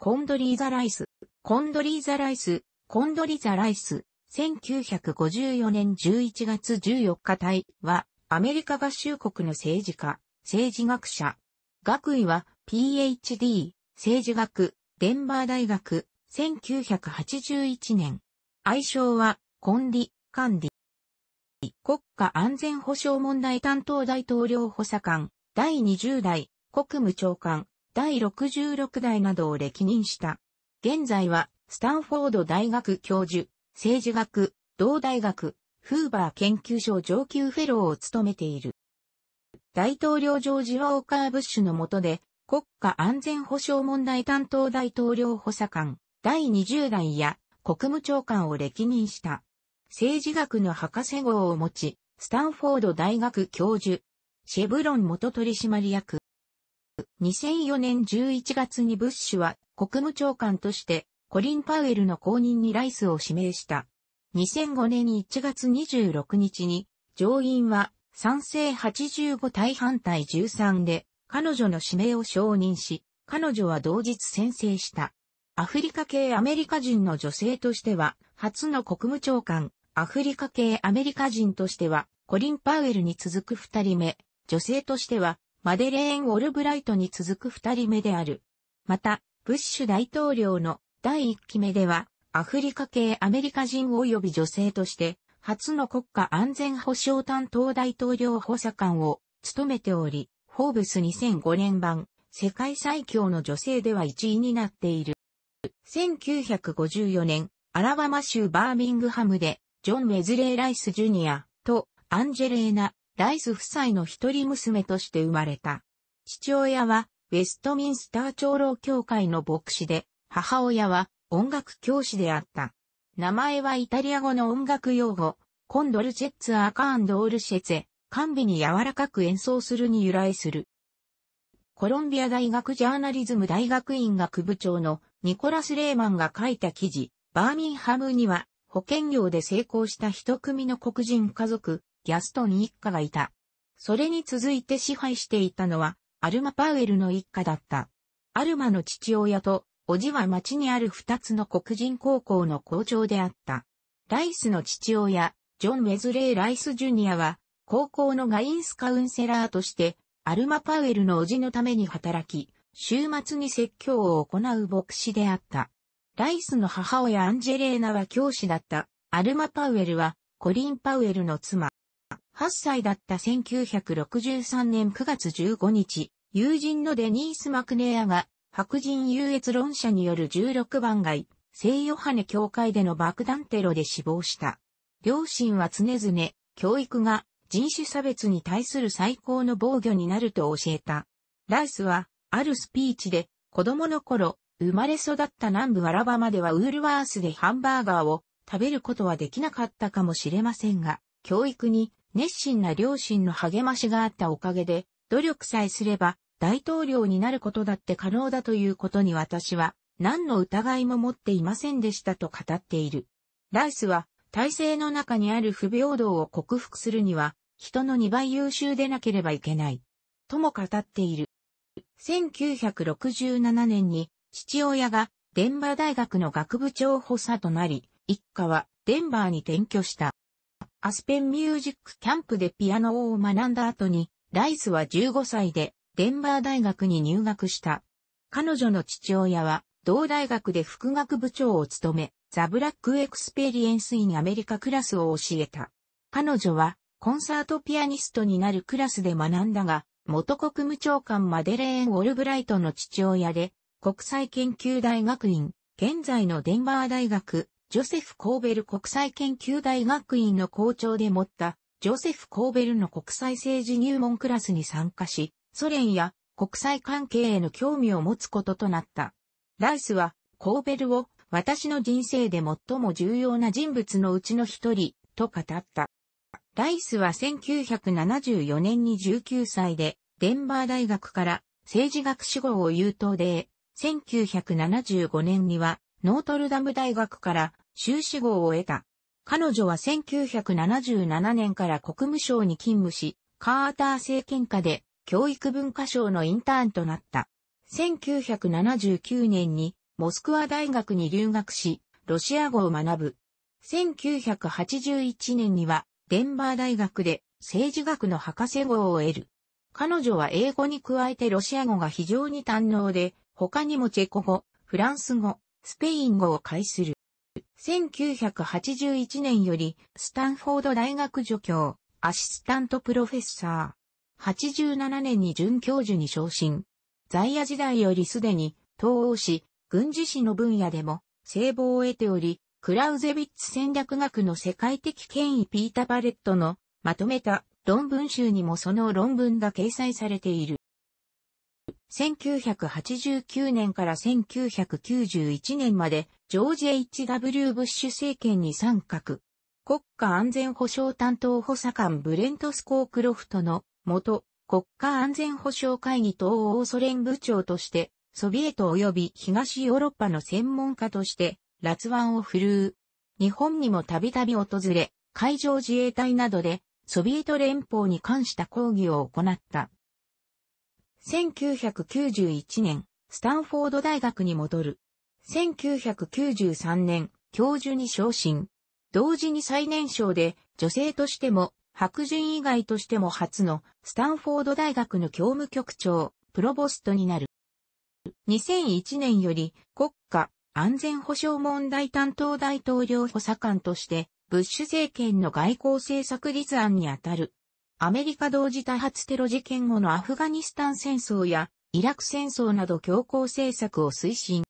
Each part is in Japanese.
コンドリーザ・ライス、コンドリーザ・ライス、コンドリーザ・ライス、1954年11月14日隊は、アメリカ合衆国の政治家、政治学者。学位は、PhD、政治学、デンバー大学、1981年。愛称は、コンディ、カンディ。国家安全保障問題担当大統領補佐官、第20代、国務長官、第66代などを歴任した。現在は、スタンフォード大学教授、政治学、同大学、フーバー研究所上級フェローを務めている。大統領ジョージ・ワーカー・ブッシュの下で、国家安全保障問題担当大統領補佐官、第20代や国務長官を歴任した。政治学の博士号を持ち、スタンフォード大学教授、シェブロン元取締役、2004年11月にブッシュは国務長官としてコリン・パウエルの後任にライスを指名した。2005年1月26日に上院は賛成85対反対13で彼女の指名を承認し、彼女は同日宣誓した。アフリカ系アメリカ人の女性としては初の国務長官、アフリカ系アメリカ人としてはコリン・パウエルに続く二人目、女性としてはマデレーン・オルブライトに続く二人目である。また、ブッシュ大統領の第一期目では、アフリカ系アメリカ人及び女性として、初の国家安全保障担当大統領補佐官を務めており、フォーブス2005年版、世界最強の女性では1位になっている。1954年、アラバマ州バーミングハムで、ジョン・ウェズレー・ライス・ジュニアとアンジェレーナ・ライス夫妻の一人娘として生まれた。父親は、ウェストミンスター長老協会の牧師で、母親は音楽教師であった。名前はイタリア語の音楽用語、コンドルチェッツアーカーンドオルシェツェ、甘美に柔らかく演奏するに由来する。コロンビア大学ジャーナリズム大学院学部長のニコラス・レーマンが書いた記事、バーミンハムには保険業で成功した一組の黒人家族、ギャストン一家がいた。それに続いて支配していたのは、アルマ・パウエルの一家だった。アルマの父親と、おじは町にある二つの黒人高校の校長であった。ライスの父親、ジョン・ウェズレイ・ライス・ジュニアは、高校のガインスカウンセラーとして、アルマ・パウエルのおじのために働き、週末に説教を行う牧師であった。ライスの母親アンジェレーナは教師だった。アルマ・パウエルは、コリン・パウエルの妻。8歳だった1963年9月15日、友人のデニース・マクネアが白人優越論者による16番街、聖ヨハネ教会での爆弾テロで死亡した。両親は常々、教育が人種差別に対する最高の防御になると教えた。ライスは、あるスピーチで、子供の頃、生まれ育った南部アラバマではウールワースでハンバーガーを食べることはできなかったかもしれませんが、教育に熱心な両親の励ましがあったおかげで、努力さえすれば大統領になることだって可能だということに私は何の疑いも持っていませんでしたと語っている。ライスは体制の中にある不平等を克服するには人の2倍優秀でなければいけない。とも語っている。1967年に父親がデンバー大学の学部長補佐となり、一家はデンバーに転居した。アスペンミュージックキャンプでピアノを学んだ後に、ライスは15歳でデンバー大学に入学した。彼女の父親は同大学で副学部長を務め、ザ・ブラック・エクスペリエンス・イン・アメリカクラスを教えた。彼女はコンサートピアニストになるクラスで学んだが、元国務長官マデレーン・ウォルブライトの父親で、国際研究大学院、現在のデンバー大学ジョセフ・コーベル国際研究大学院の校長で持った、ジョセフ・コーベルの国際政治入門クラスに参加し、ソ連や国際関係への興味を持つこととなった。ライスは、コーベルを私の人生で最も重要な人物のうちの一人、と語った。ライスは1974年に19歳で、デンバー大学から政治学士号を優等で、1975年にはノートルダム大学から修士号を得た。彼女は1977年から国務省に勤務し、カーター政権下で教育文化省のインターンとなった。1979年にモスクワ大学に留学し、ロシア語を学ぶ。1981年にはデンバー大学で政治学の博士号を得る。彼女は英語に加えてロシア語が非常に堪能で、他にもチェコ語、フランス語、スペイン語を介する。1981年より、スタンフォード大学助教、アシスタントプロフェッサー。87年に准教授に昇進。在野時代よりすでに、東欧史、軍事史の分野でも、聖望を得ており、クラウゼビッツ戦略学の世界的権威ピータ・バレットのまとめた論文集にもその論文が掲載されている。1989年から1991年まで、ジョージ・ H.W. ブッシュ政権に参画。国家安全保障担当補佐官ブレント・スコークロフトの元国家安全保障会議等欧ソ連部長として、ソビエト及び東ヨーロッパの専門家として、辣腕を振るう。日本にもたびたび訪れ、海上自衛隊などで、ソビエト連邦に関した抗議を行った。1991年、スタンフォード大学に戻る。1993年、教授に昇進。同時に最年少で、女性としても、白人以外としても初の、スタンフォード大学の教務局長、プロボストになる。2001年より、国家、安全保障問題担当大統領補佐官として、ブッシュ政権の外交政策立案にあたるアメリカ同時多発テロ事件後のアフガニスタン戦争やイラク戦争など強硬政策を推進。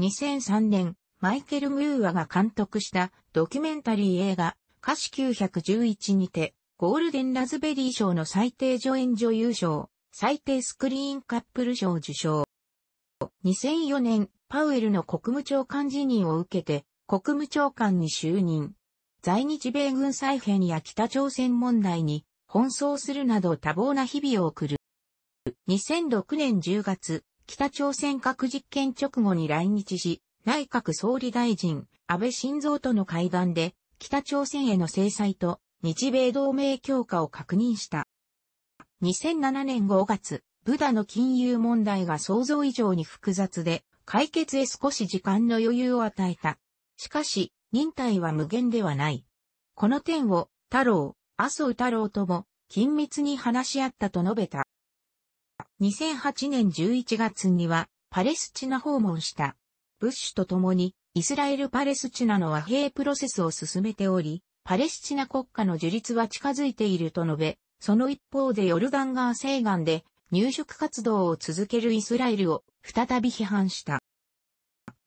2003年、マイケル・ムーアが監督したドキュメンタリー映画、歌詞911にて、ゴールデン・ラズベリー賞の最低助演女優賞、最低スクリーンカップル賞受賞。2004年、パウエルの国務長官辞任を受けて、国務長官に就任。在日米軍再編や北朝鮮問題に奔走するなど多忙な日々を送る。2006年10月、北朝鮮核実験直後に来日し、内閣総理大臣、安倍晋三との会談で、北朝鮮への制裁と日米同盟強化を確認した。2007年5月、ブダの金融問題が想像以上に複雑で、解決へ少し時間の余裕を与えた。しかし、忍耐は無限ではない。この点を、太郎、麻生太郎とも、緊密に話し合ったと述べた。2008年11月には、パレスチナ訪問した。ブッシュと共に、イスラエル・パレスチナの和平プロセスを進めており、パレスチナ国家の樹立は近づいていると述べ、その一方でヨルダン川西岸で入植活動を続けるイスラエルを再び批判した。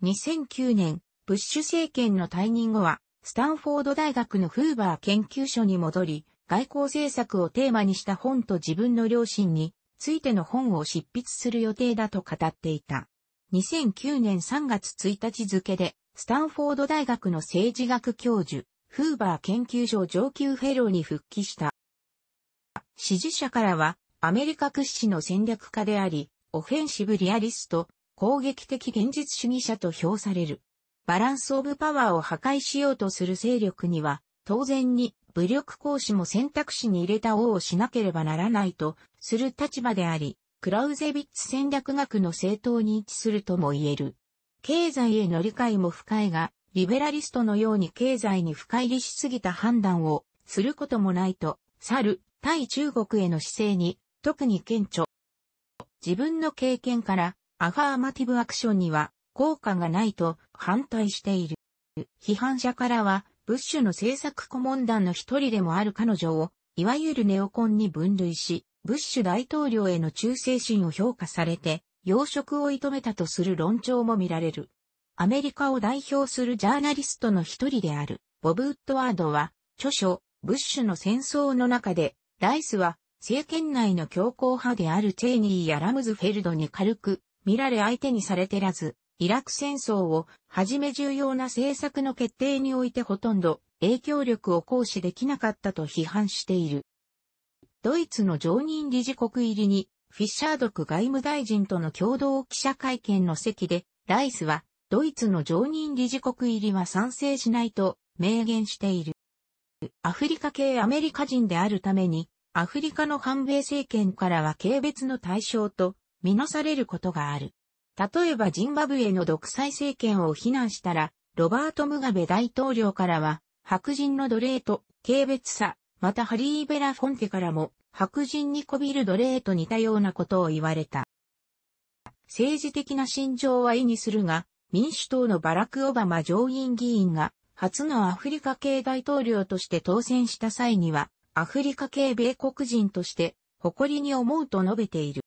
2009年ブッシュ政権の退任後は、スタンフォード大学のフーバー研究所に戻り、外交政策をテーマにした本と自分の両親についての本を執筆する予定だと語っていた。2009年3月1日付で、スタンフォード大学の政治学教授、フーバー研究所上級フェローに復帰した。支持者からは、アメリカ屈指の戦略家であり、オフェンシブリアリスト、攻撃的現実主義者と評される。バランスオブパワーを破壊しようとする勢力には、当然に武力行使も選択肢に入れた王をしなければならないとする立場であり、クラウゼビッツ戦略学の政党に位置するとも言える。経済への理解も深いが、リベラリストのように経済に深入りしすぎた判断をすることもないと、去る対中国への姿勢に特に顕著。自分の経験からアファーマティブアクションには効果がないと反対している。批判者からは、ブッシュの政策顧問団の一人でもある彼女を、いわゆるネオコンに分類し、ブッシュ大統領への忠誠心を評価されて、要職を射止めたとする論調も見られる。アメリカを代表するジャーナリストの一人である、ボブ・ウッドワードは、著書、ブッシュの戦争の中で、ライスは、政権内の強硬派であるチェイニーやラムズフェルドに軽く、見られ相手にされてらず、イラク戦争をはじめ重要な政策の決定においてほとんど影響力を行使できなかったと批判している。ドイツの常任理事国入りにフィッシャードク外務大臣との共同記者会見の席で、ライスはドイツの常任理事国入りは賛成しないと明言している。アフリカ系アメリカ人であるために、アフリカの反米政権からは軽蔑の対象とみなされることがある。例えばジンバブエの独裁政権を非難したら、ロバート・ムガベ大統領からは、白人の奴隷と軽蔑さ、またハリー・ベラ・フォンテからも、白人にこびる奴隷と似たようなことを言われた。政治的な心情は意にするが、民主党のバラク・オバマ上院議員が、初のアフリカ系大統領として当選した際には、アフリカ系米国人として、誇りに思うと述べている。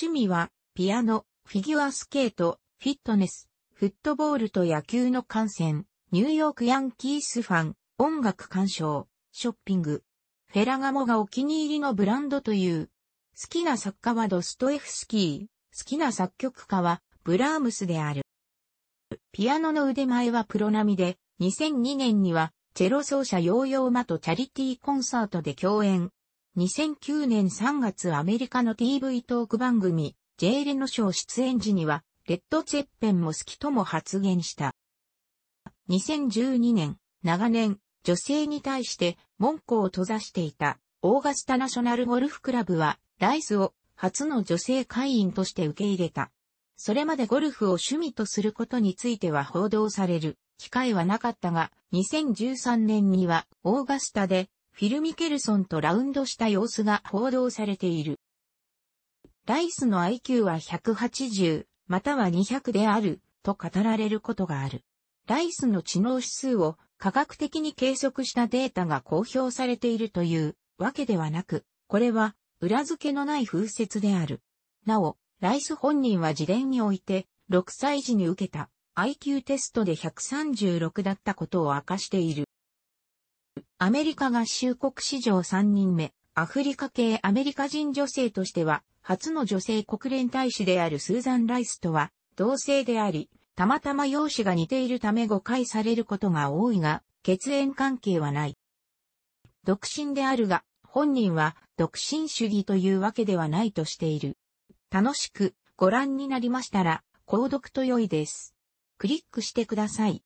趣味は、ピアノ、フィギュアスケート、フィットネス、フットボールと野球の観戦、ニューヨークヤンキースファン、音楽鑑賞、ショッピング。フェラガモがお気に入りのブランドという。好きな作家はドストエフスキー。好きな作曲家はブラームスである。ピアノの腕前はプロ並みで、2002年にはチェロ奏者ヨーヨーマとチャリティーコンサートで共演。2009年3月アメリカの TV トーク番組、ジェイレノ賞出演時には、レッド・ツェッペンも好きとも発言した。2012年、長年、女性に対して門戸を閉ざしていた、オーガスタナショナルゴルフクラブは、ライスを初の女性会員として受け入れた。それまでゴルフを趣味とすることについては報道される機会はなかったが、2013年にはオーガスタでフィル・ミケルソンとラウンドした様子が報道されている。ライスの IQ は180、または200である、と語られることがある。ライスの知能指数を科学的に計測したデータが公表されているというわけではなく、これは裏付けのない風説である。なお、ライス本人は事伝において、6歳時に受けた IQ テストで136だったことを明かしている。アメリカ合衆国史上3人目、アフリカ系アメリカ人女性としては初の女性国連大使であるスーザン・ライスとは、同性であり、たまたま容姿が似ているため誤解されることが多いが、血縁関係はない。独身であるが、本人は独身主義というわけではないとしている。楽しくご覧になりましたら、購読と良いです。クリックしてください。